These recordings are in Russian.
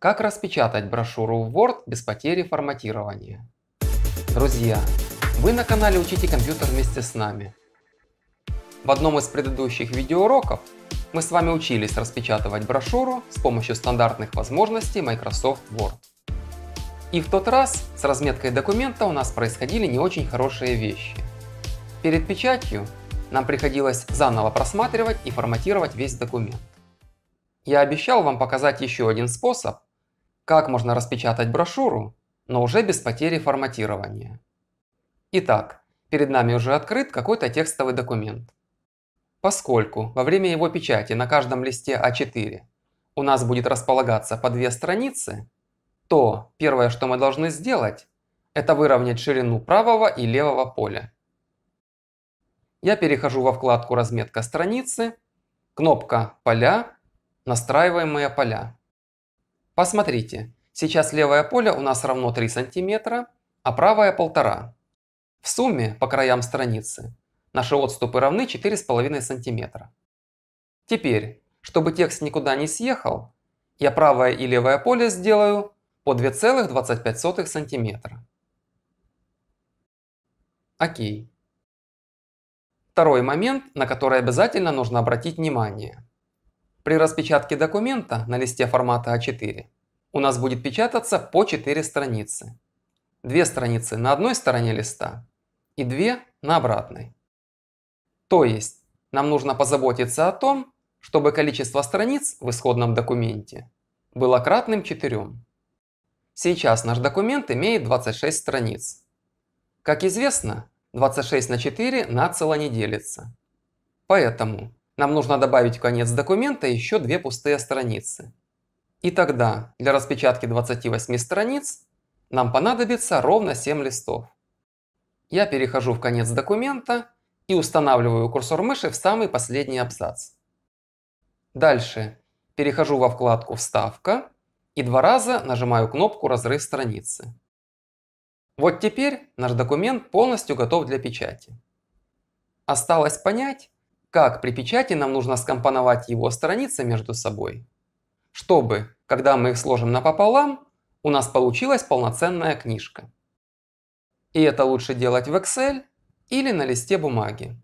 Как распечатать брошюру в Word без потери форматирования? Друзья, вы на канале Учите компьютер вместе с нами. В одном из предыдущих видеоуроков мы с вами учились распечатывать брошюру с помощью стандартных возможностей Microsoft Word. И в тот раз с разметкой документа у нас происходили не очень хорошие вещи. Перед печатью нам приходилось заново просматривать и форматировать весь документ. Я обещал вам показать еще один способ, как можно распечатать брошюру, но уже без потери форматирования. Итак, перед нами уже открыт какой-то текстовый документ. Поскольку во время его печати на каждом листе А4 у нас будет располагаться по две страницы, то первое, что мы должны сделать, это выровнять ширину правого и левого поля. Я перехожу во вкладку «Разметка страницы», кнопка «Поля», «Настраиваемые поля». Посмотрите, сейчас левое поле у нас равно 3 см, а правое 1,5 В сумме по краям страницы наши отступы равны 4,5 см. Теперь, чтобы текст никуда не съехал, я правое и левое поле сделаю по 2,25 см. Окей. Второй момент, на который обязательно нужно обратить внимание. При распечатке документа на листе формата А4 у нас будет печататься по 4 страницы. две страницы на одной стороне листа и две на обратной. То есть нам нужно позаботиться о том, чтобы количество страниц в исходном документе было кратным 4. Сейчас наш документ имеет 26 страниц. Как известно, 26 на 4 нацело не делится. Поэтому нам нужно добавить в конец документа еще две пустые страницы – и тогда для распечатки 28 страниц нам понадобится ровно 7 листов. Я перехожу в конец документа и устанавливаю курсор мыши в самый последний абзац. Дальше перехожу во вкладку «Вставка» и два раза нажимаю кнопку «Разрыв страницы». Вот теперь наш документ полностью готов для печати. Осталось понять, как при печати нам нужно скомпоновать его страницы между собой чтобы, когда мы их сложим напополам, у нас получилась полноценная книжка. И это лучше делать в Excel или на листе бумаги.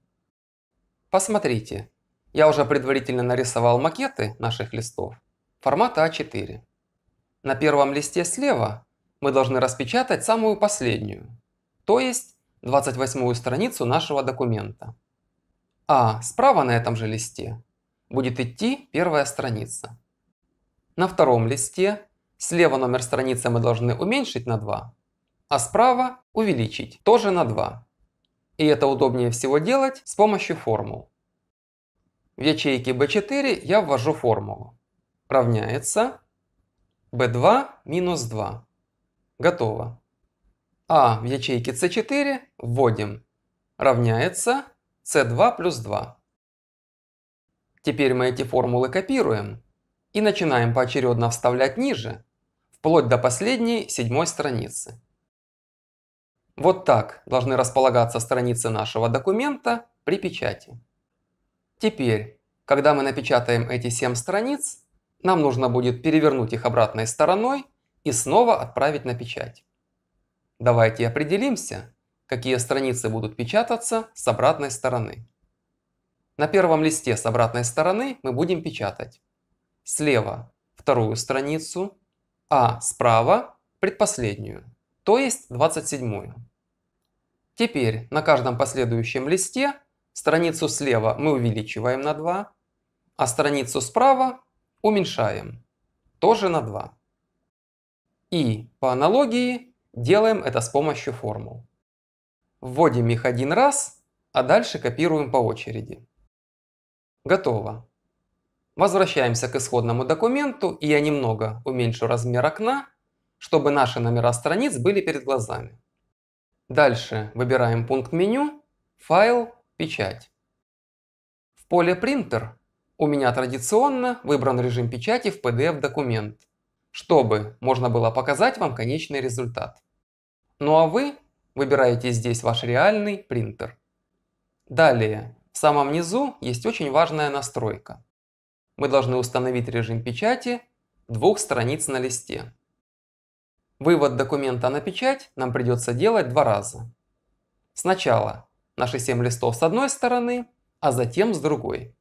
Посмотрите, я уже предварительно нарисовал макеты наших листов формата А4. На первом листе слева мы должны распечатать самую последнюю, то есть 28 страницу нашего документа. А справа на этом же листе будет идти первая страница. На втором листе слева номер страницы мы должны уменьшить на 2, а справа увеличить тоже на 2. И это удобнее всего делать с помощью формул. В ячейке B4 я ввожу формулу. Равняется B2 минус 2. Готово. А в ячейке C4 вводим. Равняется C2 плюс 2. Теперь мы эти формулы копируем и начинаем поочередно вставлять ниже, вплоть до последней седьмой страницы. Вот так должны располагаться страницы нашего документа при печати. Теперь, когда мы напечатаем эти семь страниц, нам нужно будет перевернуть их обратной стороной и снова отправить на печать. Давайте определимся, какие страницы будут печататься с обратной стороны. На первом листе с обратной стороны мы будем печатать слева вторую страницу, а справа предпоследнюю, то есть 27-ю. Теперь на каждом последующем листе страницу слева мы увеличиваем на 2, а страницу справа уменьшаем, тоже на 2. И по аналогии делаем это с помощью формул. Вводим их один раз, а дальше копируем по очереди. Готово. Возвращаемся к исходному документу, и я немного уменьшу размер окна, чтобы наши номера страниц были перед глазами. Дальше выбираем пункт меню, файл, печать. В поле «Принтер» у меня традиционно выбран режим печати в PDF-документ, чтобы можно было показать вам конечный результат. Ну а вы выбираете здесь ваш реальный принтер. Далее, в самом низу есть очень важная настройка мы должны установить режим печати двух страниц на листе. Вывод документа на печать нам придется делать два раза. Сначала наши 7 листов с одной стороны, а затем с другой.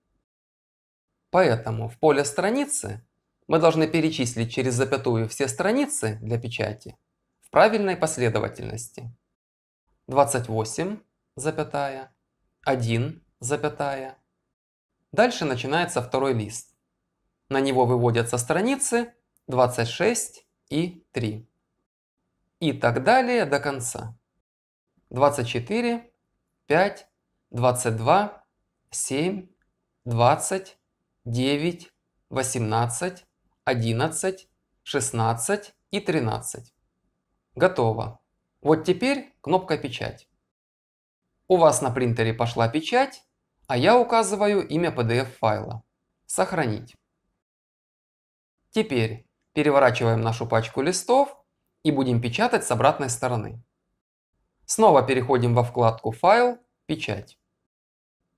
Поэтому в поле страницы мы должны перечислить через запятую все страницы для печати в правильной последовательности. 28, 1, Дальше начинается второй лист. На него выводятся страницы 26 и 3. И так далее до конца. 24, 5, 22, 7, 20, 9, 18, 11, 16 и 13. Готово. Вот теперь кнопка «Печать». У вас на принтере пошла печать, а я указываю имя PDF-файла. Сохранить. Теперь переворачиваем нашу пачку листов и будем печатать с обратной стороны. Снова переходим во вкладку «Файл», «Печать».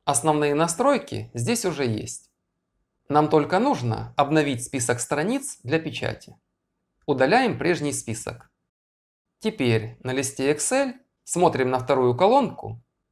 Основные настройки здесь уже есть. Нам только нужно обновить список страниц для печати. Удаляем прежний список. Теперь на листе Excel смотрим на вторую колонку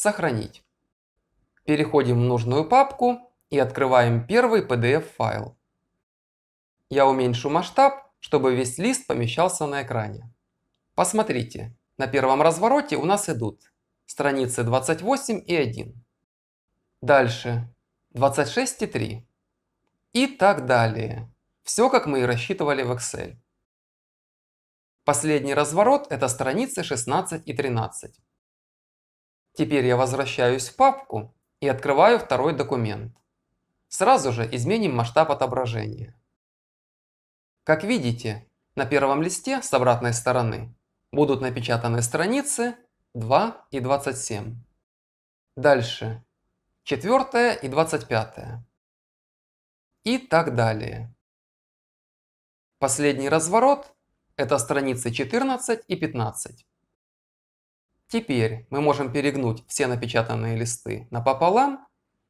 «Сохранить». Переходим в нужную папку и открываем первый PDF-файл. Я уменьшу масштаб, чтобы весь лист помещался на экране. Посмотрите, на первом развороте у нас идут страницы 28 и 1. Дальше 26 и 3. И так далее. Все, как мы и рассчитывали в Excel. Последний разворот – это страницы 16 и 13. Теперь я возвращаюсь в папку и открываю второй документ. Сразу же изменим масштаб отображения. Как видите, на первом листе с обратной стороны будут напечатаны страницы 2 и 27. Дальше 4 и 25. И так далее. Последний разворот – это страницы 14 и 15. Теперь мы можем перегнуть все напечатанные листы напополам,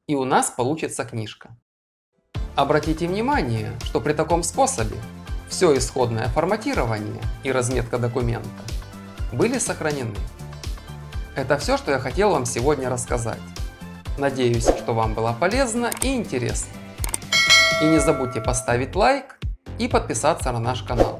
и у нас получится книжка. Обратите внимание, что при таком способе все исходное форматирование и разметка документа были сохранены. Это все, что я хотел вам сегодня рассказать. Надеюсь, что вам было полезно и интересно. И не забудьте поставить лайк и подписаться на наш канал.